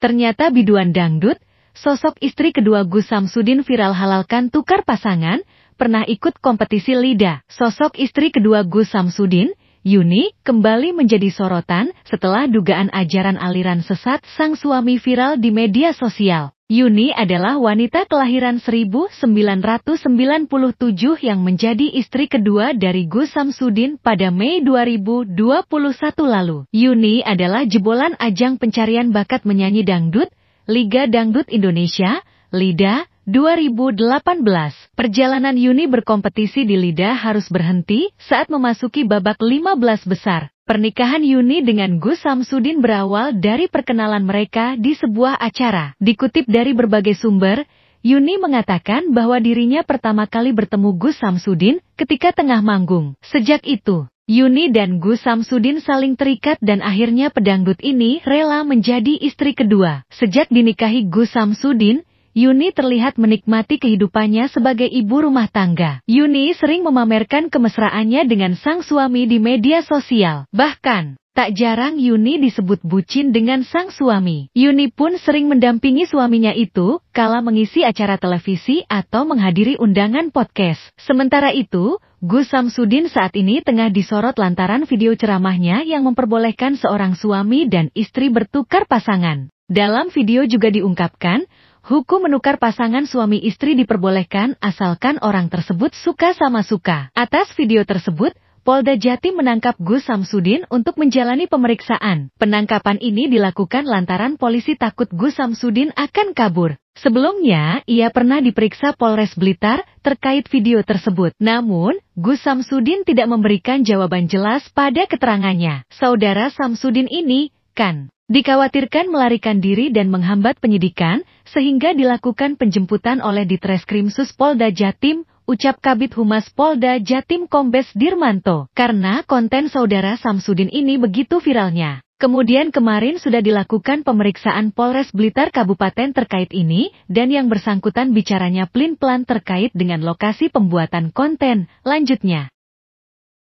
Ternyata biduan dangdut, sosok istri kedua Gus Samsudin viral halalkan tukar pasangan, pernah ikut kompetisi lidah, Sosok istri kedua Gus Samsudin, Yuni, kembali menjadi sorotan setelah dugaan ajaran aliran sesat sang suami viral di media sosial. Yuni adalah wanita kelahiran 1997 yang menjadi istri kedua dari Gus Samsudin pada Mei 2021 lalu. Yuni adalah jebolan ajang pencarian bakat menyanyi dangdut, Liga Dangdut Indonesia, LIDA, 2018. Perjalanan Yuni berkompetisi di LIDA harus berhenti saat memasuki babak 15 besar. Pernikahan Yuni dengan Gus Samsudin berawal dari perkenalan mereka di sebuah acara. Dikutip dari berbagai sumber, Yuni mengatakan bahwa dirinya pertama kali bertemu Gus Samsudin ketika tengah manggung. Sejak itu, Yuni dan Gus Samsudin saling terikat dan akhirnya pedangdut ini rela menjadi istri kedua. Sejak dinikahi Gus Samsudin, Yuni terlihat menikmati kehidupannya sebagai ibu rumah tangga. Yuni sering memamerkan kemesraannya dengan sang suami di media sosial. Bahkan, tak jarang Yuni disebut bucin dengan sang suami. Yuni pun sering mendampingi suaminya itu kala mengisi acara televisi atau menghadiri undangan podcast. Sementara itu, Gus Samsudin saat ini tengah disorot lantaran video ceramahnya yang memperbolehkan seorang suami dan istri bertukar pasangan. Dalam video juga diungkapkan, hukum menukar pasangan suami istri diperbolehkan asalkan orang tersebut suka sama suka. Atas video tersebut, Polda Jati menangkap Gus Samsudin untuk menjalani pemeriksaan. Penangkapan ini dilakukan lantaran polisi takut Gus Samsudin akan kabur. Sebelumnya, ia pernah diperiksa Polres Blitar terkait video tersebut. Namun, Gus Samsudin tidak memberikan jawaban jelas pada keterangannya. Saudara Samsudin ini, kan, Dikhawatirkan melarikan diri dan menghambat penyidikan, sehingga dilakukan penjemputan oleh Ditreskrimsus Polda Jatim, ucap Kabit Humas Polda Jatim Kombes Dirmanto, karena konten saudara Samsudin ini begitu viralnya. Kemudian kemarin sudah dilakukan pemeriksaan Polres Blitar Kabupaten terkait ini, dan yang bersangkutan bicaranya pelin-pelan terkait dengan lokasi pembuatan konten, lanjutnya.